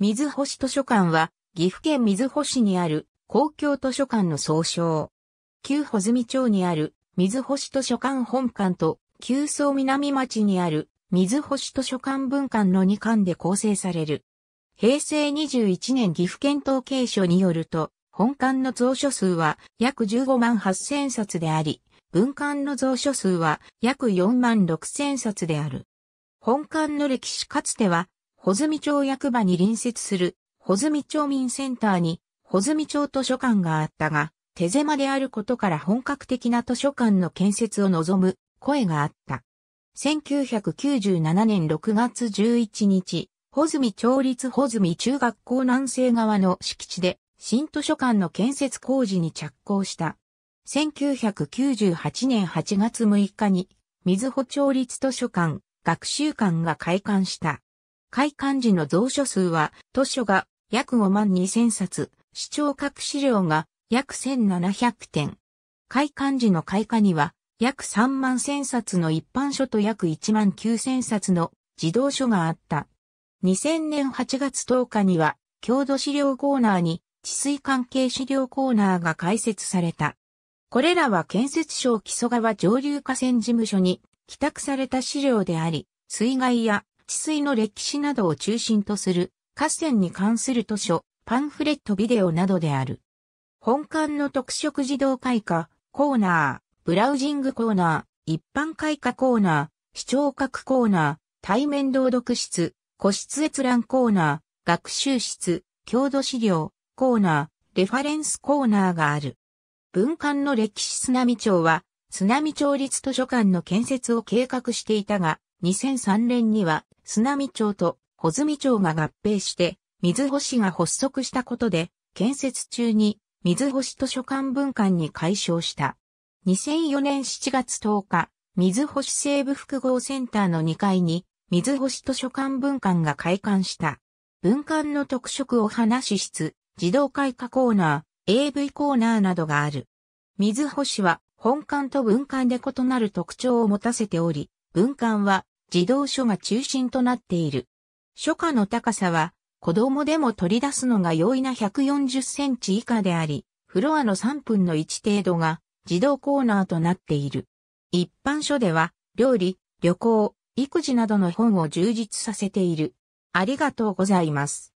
水星図書館は、岐阜県水星市にある公共図書館の総称。旧穂積町にある水星図書館本館と、旧総南町にある水星図書館分館の2館で構成される。平成21年岐阜県統計書によると、本館の蔵書数は約15万8000冊であり、文館の蔵書数は約4万6000冊である。本館の歴史かつては穂積町役場に隣接する、穂積町民センターに、穂積町図書館があったが、手狭であることから本格的な図書館の建設を望む声があった。1997年6月11日、穂積町立穂積中学校南西側の敷地で新図書館の建設工事に着工した。1998年8月6日に、水穂町立図書館、学習館が開館した。開館時の蔵書数は、図書が約5万2000冊、視聴各資料が約1700点。開館時の開花には、約3万1000冊の一般書と約1万9000冊の児童書があった。2000年8月10日には、郷土資料コーナーに治水関係資料コーナーが開設された。これらは建設省木曽川上流河川事務所に帰宅された資料であり、水害や治水の歴史などを中心とする河川に関する図書、パンフレットビデオなどである。本館の特色児童開花コーナー、ブラウジングコーナー、一般開花コーナー、視聴覚コーナー、対面朗読室、個室閲覧コーナー、学習室、郷土資料、コーナー、レファレンスコーナーがある。文館の歴史津波町は、津波町立図書館の建設を計画していたが、2003年には津波町と穂積町が合併して、水穂市が発足したことで、建設中に水穂市図書館文館に改称した。2004年7月10日、水穂市西部複合センターの2階に、水穂市図書館文館が開館した。文館の特色を話し室、自動開花コーナー、AV コーナーなどがある。水穂市は本館と文館で異なる特徴を持たせており、文館は児童書が中心となっている。書架の高さは、子供でも取り出すのが容易な140センチ以下であり、フロアの3分の1程度が児童コーナーとなっている。一般書では、料理、旅行、育児などの本を充実させている。ありがとうございます。